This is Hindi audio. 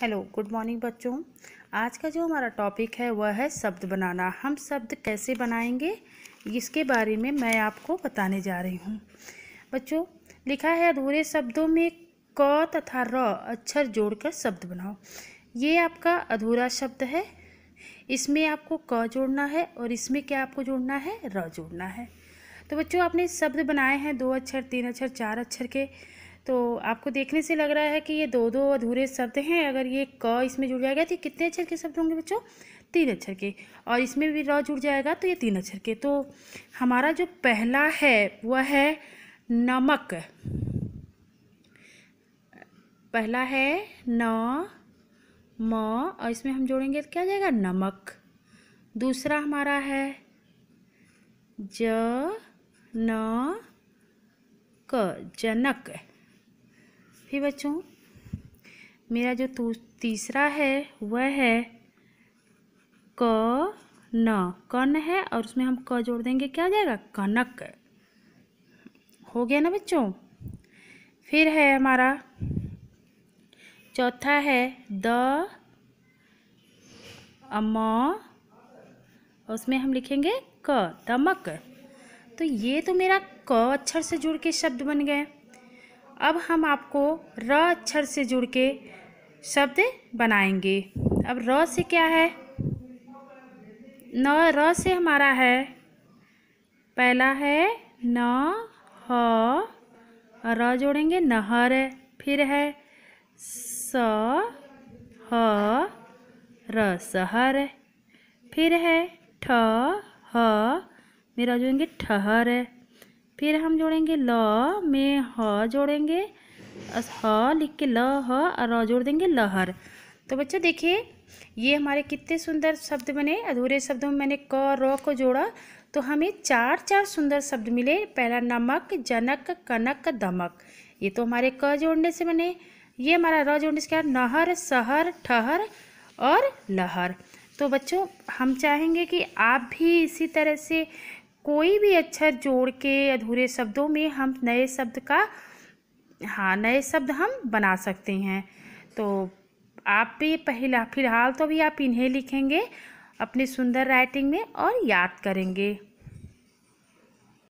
हेलो गुड मॉर्निंग बच्चों आज का जो हमारा टॉपिक है वह है शब्द बनाना हम शब्द कैसे बनाएंगे इसके बारे में मैं आपको बताने जा रही हूँ बच्चों लिखा है अधूरे शब्दों में क तथा र अक्षर जोड़कर शब्द बनाओ ये आपका अधूरा शब्द है इसमें आपको क जोड़ना है और इसमें क्या आपको जोड़ना है र जोड़ना है तो बच्चों आपने शब्द बनाए हैं दो अक्षर तीन अक्षर चार अक्षर के तो आपको देखने से लग रहा है कि ये दो दो अधूरे शब्द हैं अगर ये क इसमें जुड़ जाएगा तो कितने अक्षर के शब्द होंगे बच्चों तीन अक्षर के और इसमें भी र जुड़ जाएगा तो ये तीन अक्षर के तो हमारा जो पहला है वह है नमक पहला है न म और इसमें हम जोड़ेंगे तो क्या जाएगा नमक दूसरा हमारा है ज न क जनक फिर बच्चों मेरा जो तीसरा है वह है क न कन है और उसमें हम क जोड़ देंगे क्या जाएगा कनक हो गया ना बच्चों फिर है हमारा चौथा है द अम उसमें हम लिखेंगे क दमक तो ये तो मेरा क अक्षर से जुड़ के शब्द बन गए अब हम आपको र अक्षर से जुड़ के शब्द बनाएंगे अब र से क्या है न र से हमारा है पहला है न ह र जोड़ेंगे नहर फिर है स ह र शहर फिर है ठ ह मेरा जोड़ेंगे ठहर फिर हम जोड़ेंगे ल में ह जोड़ेंगे ह लिख के ल ह और र जोड़ देंगे लहर तो बच्चों देखिए ये हमारे कितने सुंदर शब्द बने अधूरे शब्दों में मैंने क र को जोड़ा तो हमें चार चार सुंदर शब्द मिले पहला नमक जनक कनक दमक ये तो हमारे क जोड़ने से बने ये हमारा र जोड़ने से क्या नहर सहर ठहर और लहर तो बच्चों हम चाहेंगे कि आप भी इसी तरह से कोई भी अक्षर जोड़ के अधूरे शब्दों में हम नए शब्द का हाँ नए शब्द हम बना सकते हैं तो आप भी पहला फिलहाल तो भी आप इन्हें लिखेंगे अपनी सुंदर राइटिंग में और याद करेंगे